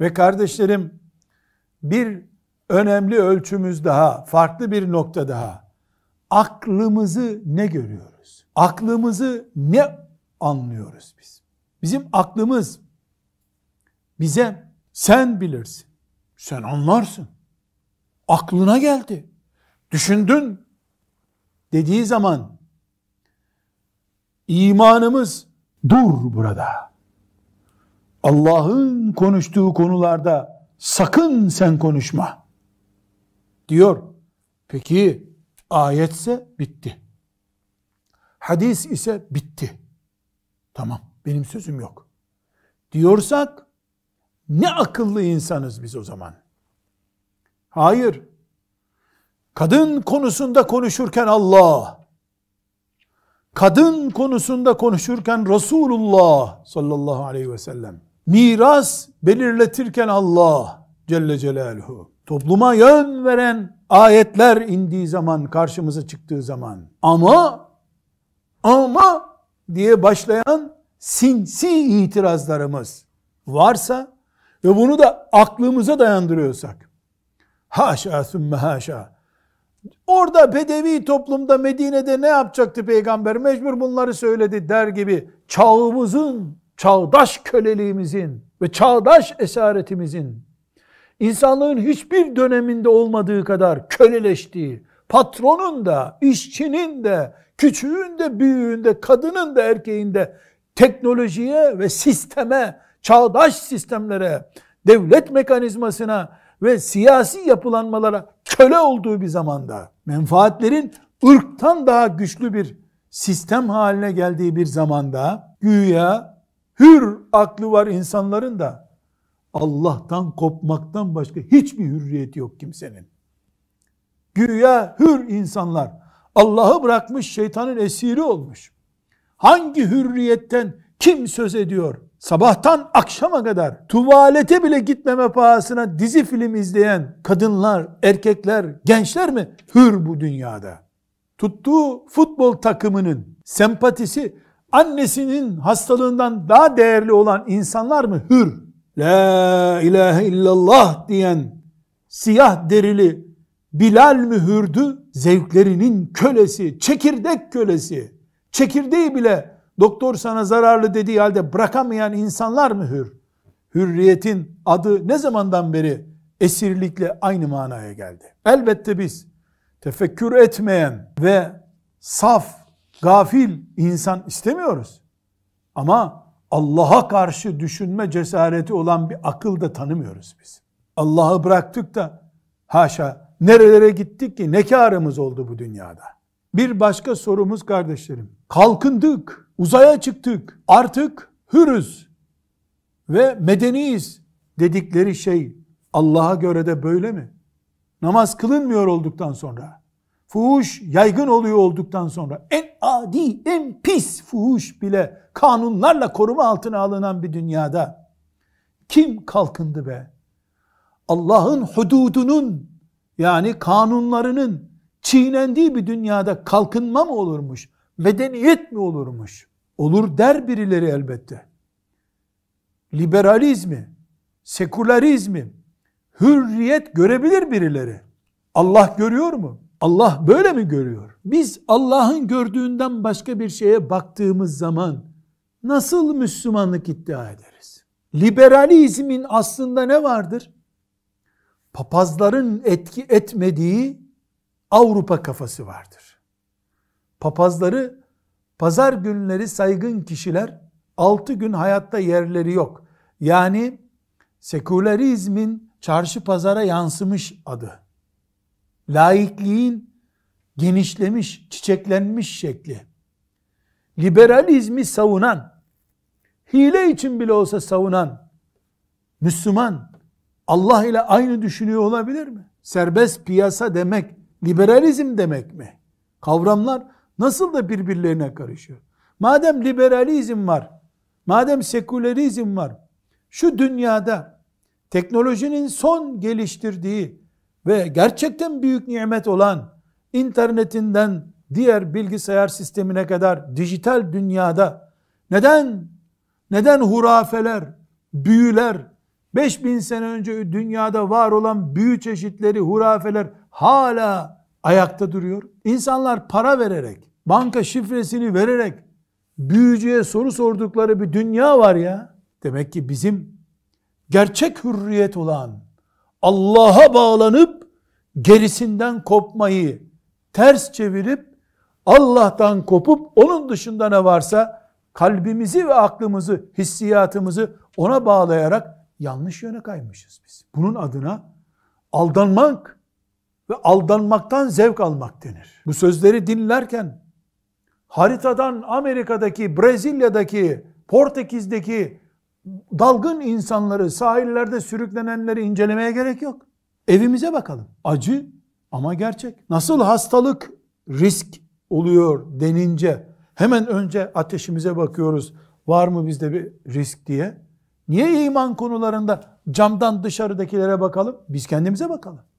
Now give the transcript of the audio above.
Ve kardeşlerim bir önemli ölçümüz daha, farklı bir nokta daha. Aklımızı ne görüyoruz? Aklımızı ne anlıyoruz biz? Bizim aklımız bize sen bilirsin, sen anlarsın, aklına geldi, düşündün dediği zaman imanımız dur burada Allah'ın konuştuğu konularda sakın sen konuşma diyor. Peki ayetse bitti. Hadis ise bitti. Tamam benim sözüm yok. Diyorsak ne akıllı insanız biz o zaman. Hayır. Kadın konusunda konuşurken Allah, kadın konusunda konuşurken Resulullah sallallahu aleyhi ve sellem, miras belirletirken Allah Celle Celaluhu topluma yön veren ayetler indiği zaman karşımıza çıktığı zaman ama ama diye başlayan sinsi itirazlarımız varsa ve bunu da aklımıza dayandırıyorsak haşa sümme haşa orada bedevi toplumda Medine'de ne yapacaktı peygamber mecbur bunları söyledi der gibi çağımızın çağdaş köleliğimizin ve çağdaş esaretimizin insanlığın hiçbir döneminde olmadığı kadar köleleştiği, patronun da, işçinin de, küçüğün de, büyüğün de, kadının da, erkeğin de teknolojiye ve sisteme, çağdaş sistemlere, devlet mekanizmasına ve siyasi yapılanmalara köle olduğu bir zamanda, menfaatlerin ırktan daha güçlü bir sistem haline geldiği bir zamanda, güya hür aklı var insanların da Allah'tan kopmaktan başka hiçbir hürriyeti yok kimsenin. Güya hür insanlar Allah'ı bırakmış şeytanın esiri olmuş. Hangi hürriyetten kim söz ediyor? Sabahtan akşama kadar tuvalete bile gitmeme pahasına dizi film izleyen kadınlar, erkekler, gençler mi hür bu dünyada? Tuttuğu futbol takımının sempatisi annesinin hastalığından daha değerli olan insanlar mı? Hür, la ilahe illallah diyen siyah derili Bilal hürdü zevklerinin kölesi, çekirdek kölesi, çekirdeği bile doktor sana zararlı dediği halde bırakamayan insanlar mı hür? Hürriyetin adı ne zamandan beri esirlikle aynı manaya geldi? Elbette biz tefekkür etmeyen ve saf gafil insan istemiyoruz. Ama Allah'a karşı düşünme cesareti olan bir akıl da tanımıyoruz biz. Allah'ı bıraktık da haşa nerelere gittik ki ne karımız oldu bu dünyada? Bir başka sorumuz kardeşlerim. Kalkındık, uzaya çıktık, artık hürüz ve medeniyiz dedikleri şey Allah'a göre de böyle mi? Namaz kılınmıyor olduktan sonra Fuhuş yaygın oluyor olduktan sonra en adi, en pis fuhuş bile kanunlarla koruma altına alınan bir dünyada kim kalkındı be? Allah'ın hududunun yani kanunlarının çiğnendiği bir dünyada kalkınma mı olurmuş? Medeniyet mi olurmuş? Olur der birileri elbette. Liberalizmi, sekularizmi, hürriyet görebilir birileri. Allah görüyor mu? Allah böyle mi görüyor? Biz Allah'ın gördüğünden başka bir şeye baktığımız zaman nasıl Müslümanlık iddia ederiz? Liberalizmin aslında ne vardır? Papazların etki etmediği Avrupa kafası vardır. Papazları pazar günleri saygın kişiler 6 gün hayatta yerleri yok. Yani sekülerizmin çarşı pazara yansımış adı laikliğin genişlemiş, çiçeklenmiş şekli. Liberalizmi savunan, hile için bile olsa savunan Müslüman Allah ile aynı düşünüyor olabilir mi? Serbest piyasa demek, liberalizm demek mi? Kavramlar nasıl da birbirlerine karışıyor. Madem liberalizm var, madem sekülerizm var, şu dünyada teknolojinin son geliştirdiği ve gerçekten büyük nimet olan internetinden diğer bilgisayar sistemine kadar dijital dünyada neden neden hurafeler, büyüler, 5000 sene önce dünyada var olan büyü çeşitleri, hurafeler hala ayakta duruyor. İnsanlar para vererek, banka şifresini vererek büyücüye soru sordukları bir dünya var ya. Demek ki bizim gerçek hürriyet olan Allah'a bağlanıp gerisinden kopmayı ters çevirip Allah'tan kopup onun dışında ne varsa kalbimizi ve aklımızı, hissiyatımızı ona bağlayarak yanlış yöne kaymışız biz. Bunun adına aldanmak ve aldanmaktan zevk almak denir. Bu sözleri dinlerken haritadan Amerika'daki, Brezilya'daki, Portekiz'deki dalgın insanları, sahillerde sürüklenenleri incelemeye gerek yok. Evimize bakalım. Acı ama gerçek. Nasıl hastalık risk oluyor denince hemen önce ateşimize bakıyoruz. Var mı bizde bir risk diye? Niye iman konularında camdan dışarıdakilere bakalım? Biz kendimize bakalım.